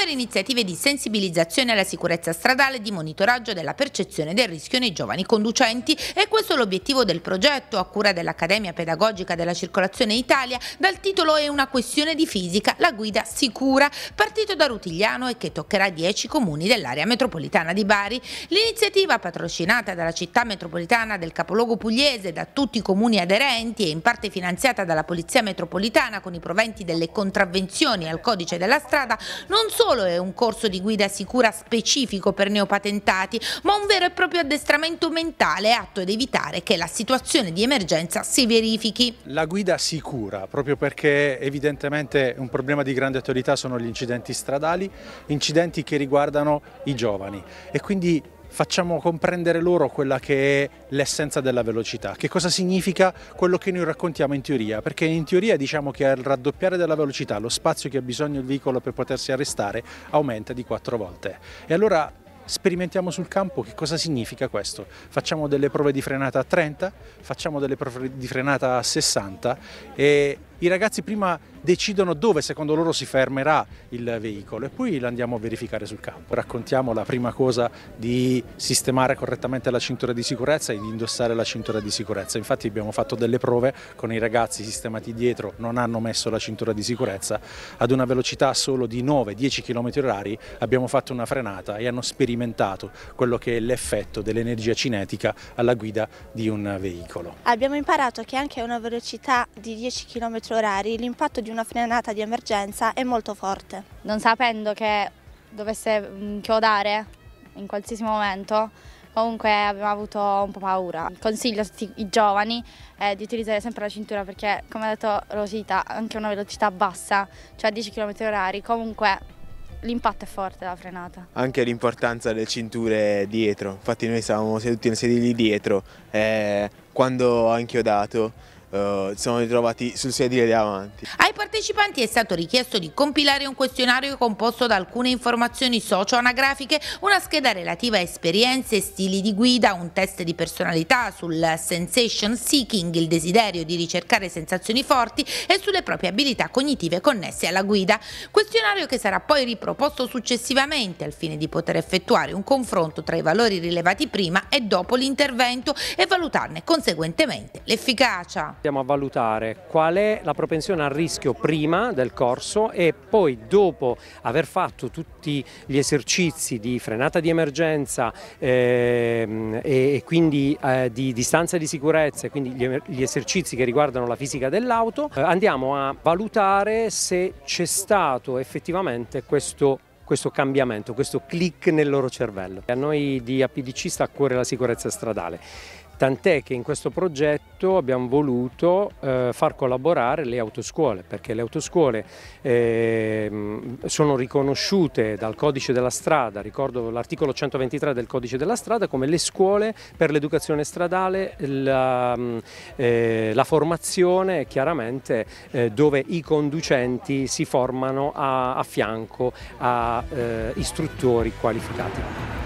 promuovere iniziative di sensibilizzazione alla sicurezza stradale e di monitoraggio della percezione del rischio nei giovani conducenti e questo è l'obiettivo del progetto a cura dell'Accademia Pedagogica della Circolazione Italia dal titolo È una questione di fisica, la guida sicura, partito da Rutigliano e che toccherà 10 comuni dell'area metropolitana di Bari. L'iniziativa patrocinata dalla città metropolitana del capoluogo pugliese da tutti i comuni aderenti e in parte finanziata dalla Polizia Metropolitana con i proventi delle contravvenzioni al codice della strada non solo solo è un corso di guida sicura specifico per neopatentati, ma un vero e proprio addestramento mentale atto ad evitare che la situazione di emergenza si verifichi. La guida sicura, proprio perché evidentemente un problema di grande attualità sono gli incidenti stradali, incidenti che riguardano i giovani e quindi facciamo comprendere loro quella che è l'essenza della velocità, che cosa significa quello che noi raccontiamo in teoria, perché in teoria diciamo che al raddoppiare della velocità lo spazio che ha bisogno il veicolo per potersi arrestare aumenta di 4 volte. E allora sperimentiamo sul campo che cosa significa questo. Facciamo delle prove di frenata a 30, facciamo delle prove di frenata a 60 e i ragazzi prima decidono dove secondo loro si fermerà il veicolo e poi l'andiamo a verificare sul campo. Raccontiamo la prima cosa di sistemare correttamente la cintura di sicurezza e di indossare la cintura di sicurezza. Infatti abbiamo fatto delle prove con i ragazzi sistemati dietro, non hanno messo la cintura di sicurezza, ad una velocità solo di 9-10 km h abbiamo fatto una frenata e hanno sperimentato quello che è l'effetto dell'energia cinetica alla guida di un veicolo. Abbiamo imparato che anche a una velocità di 10 km nostri orari l'impatto di una frenata di emergenza è molto forte. Non sapendo che dovesse mm, chiodare in qualsiasi momento, comunque abbiamo avuto un po' paura. Consiglio a tutti i giovani eh, di utilizzare sempre la cintura perché, come ha detto Rosita, anche una velocità bassa, cioè 10 km orari, comunque l'impatto è forte la frenata. Anche l'importanza delle cinture dietro, infatti noi stavamo seduti nei sedili dietro eh, quando ha inchiodato eh, siamo ritrovati sul sedile davanti. Ai partecipanti è stato richiesto di compilare un questionario composto da alcune informazioni socio-anagrafiche, una scheda relativa a esperienze e stili di guida, un test di personalità sul sensation seeking, il desiderio di ricercare sensazioni forti e sulle proprie abilità cognitive connesse alla guida. Questionario che sarà poi riproposto successivamente al fine di poter effettuare un confronto tra i valori rilevati prima e dopo l'intervento e valutarne conseguentemente l'efficacia. Andiamo a valutare qual è la propensione al rischio prima del corso e poi dopo aver fatto tutti gli esercizi di frenata di emergenza ehm, e, quindi eh, di distanza di sicurezza e quindi gli, gli, esercizi che riguardano la fisica dell'auto, eh, andiamo a valutare se c'è stato effettivamente questo questo cambiamento, questo click nel loro cervello. A noi di APDC sta a cuore la sicurezza stradale tant'è che in questo progetto abbiamo voluto eh, far collaborare le autoscuole, perché le autoscuole eh, sono riconosciute dal codice della strada, ricordo l'articolo 123 del codice della strada, come le scuole per l'educazione stradale, la, mm, eh, la formazione chiaramente eh, dove i conducenti si formano a, a fianco a eh, istruttori qualificati.